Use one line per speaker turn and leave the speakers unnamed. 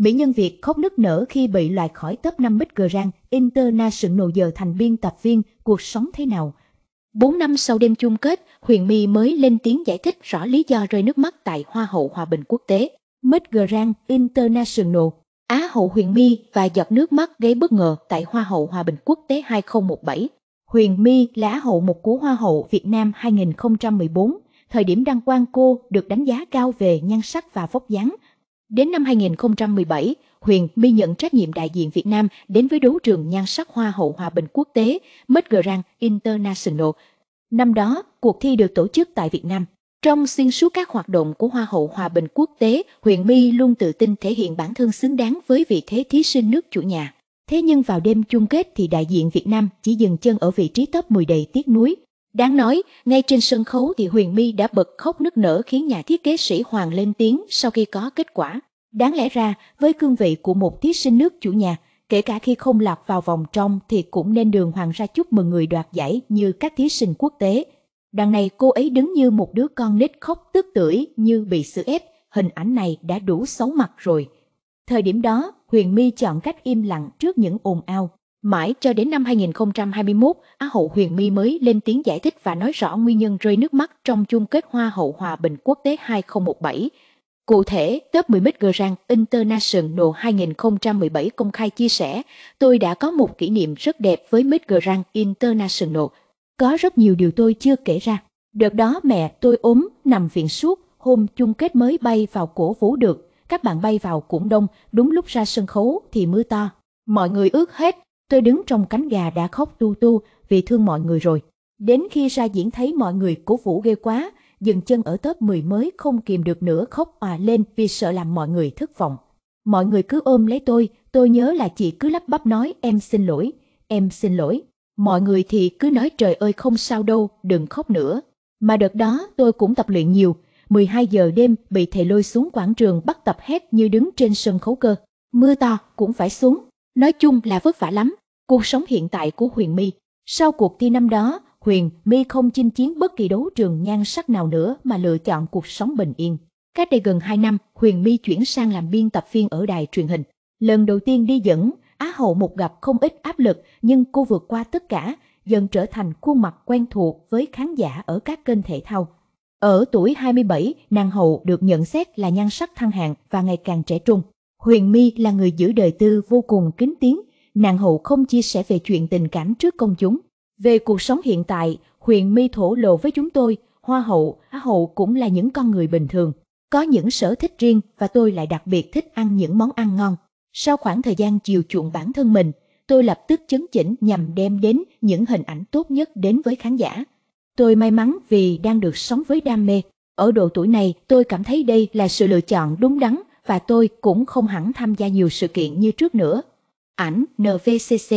Mỹ nhân Việt khóc nức nở khi bị loại khỏi top 5 Big Grand International giờ thành biên tập viên cuộc sống thế nào. 4 năm sau đêm chung kết, Huyền My mới lên tiếng giải thích rõ lý do rơi nước mắt tại Hoa hậu Hòa bình quốc tế. Big Grand International Á hậu Huyền My và giọt nước mắt gây bất ngờ tại Hoa hậu Hòa bình quốc tế 2017. Huyền My là Á hậu một của Hoa hậu Việt Nam 2014. Thời điểm đăng quang cô được đánh giá cao về nhan sắc và vóc dáng, Đến năm 2017, Huyền My nhận trách nhiệm đại diện Việt Nam đến với đấu trường nhan sắc Hoa hậu Hòa bình quốc tế Grand International. Năm đó, cuộc thi được tổ chức tại Việt Nam. Trong xuyên suốt các hoạt động của Hoa hậu Hòa bình quốc tế, Huyền My luôn tự tin thể hiện bản thân xứng đáng với vị thế thí sinh nước chủ nhà. Thế nhưng vào đêm chung kết thì đại diện Việt Nam chỉ dừng chân ở vị trí top 10 đầy tiếc nuối. Đáng nói, ngay trên sân khấu thì Huyền My đã bật khóc nức nở khiến nhà thiết kế sĩ Hoàng lên tiếng sau khi có kết quả. Đáng lẽ ra, với cương vị của một thí sinh nước chủ nhà, kể cả khi không lọt vào vòng trong thì cũng nên đường hoàng ra chúc mừng người đoạt giải như các thí sinh quốc tế. Đằng này cô ấy đứng như một đứa con nít khóc tức tưởi như bị xử ép, hình ảnh này đã đủ xấu mặt rồi. Thời điểm đó, Huyền My chọn cách im lặng trước những ồn ào, Mãi cho đến năm 2021, Á hậu Huyền My mới lên tiếng giải thích và nói rõ nguyên nhân rơi nước mắt trong chung kết Hoa hậu Hòa bình quốc tế 2017. Cụ thể, top 10 Miss Grand International 2017 công khai chia sẻ, tôi đã có một kỷ niệm rất đẹp với Miss Grand International. Có rất nhiều điều tôi chưa kể ra. Đợt đó mẹ tôi ốm, nằm viện suốt, hôm chung kết mới bay vào cổ vũ được. Các bạn bay vào cũng đông, đúng lúc ra sân khấu thì mưa to. Mọi người ước hết, Tôi đứng trong cánh gà đã khóc tu tu vì thương mọi người rồi. Đến khi ra diễn thấy mọi người cố vũ ghê quá, dừng chân ở tớp 10 mới không kìm được nữa khóc òa à lên vì sợ làm mọi người thất vọng. Mọi người cứ ôm lấy tôi, tôi nhớ là chị cứ lắp bắp nói em xin lỗi, em xin lỗi. Mọi người thì cứ nói trời ơi không sao đâu, đừng khóc nữa. Mà đợt đó tôi cũng tập luyện nhiều, 12 giờ đêm bị thầy lôi xuống quảng trường bắt tập hét như đứng trên sân khấu cơ. Mưa to cũng phải xuống, nói chung là vất vả lắm. Cuộc sống hiện tại của Huyền My Sau cuộc thi năm đó, Huyền My không chinh chiến bất kỳ đấu trường nhan sắc nào nữa mà lựa chọn cuộc sống bình yên. Cách đây gần 2 năm, Huyền My chuyển sang làm biên tập viên ở đài truyền hình. Lần đầu tiên đi dẫn, Á hậu một gặp không ít áp lực nhưng cô vượt qua tất cả, dần trở thành khuôn mặt quen thuộc với khán giả ở các kênh thể thao. Ở tuổi 27, nàng hậu được nhận xét là nhan sắc thăng hạng và ngày càng trẻ trung. Huyền My là người giữ đời tư vô cùng kính tiếng, nàng hậu không chia sẻ về chuyện tình cảm trước công chúng. Về cuộc sống hiện tại, Huyền My thổ lộ với chúng tôi, Hoa hậu, Á hậu cũng là những con người bình thường. Có những sở thích riêng và tôi lại đặc biệt thích ăn những món ăn ngon. Sau khoảng thời gian chiều chuộng bản thân mình, tôi lập tức chấn chỉnh nhằm đem đến những hình ảnh tốt nhất đến với khán giả. Tôi may mắn vì đang được sống với đam mê. Ở độ tuổi này, tôi cảm thấy đây là sự lựa chọn đúng đắn và tôi cũng không hẳn tham gia nhiều sự kiện như trước nữa. Án NVCC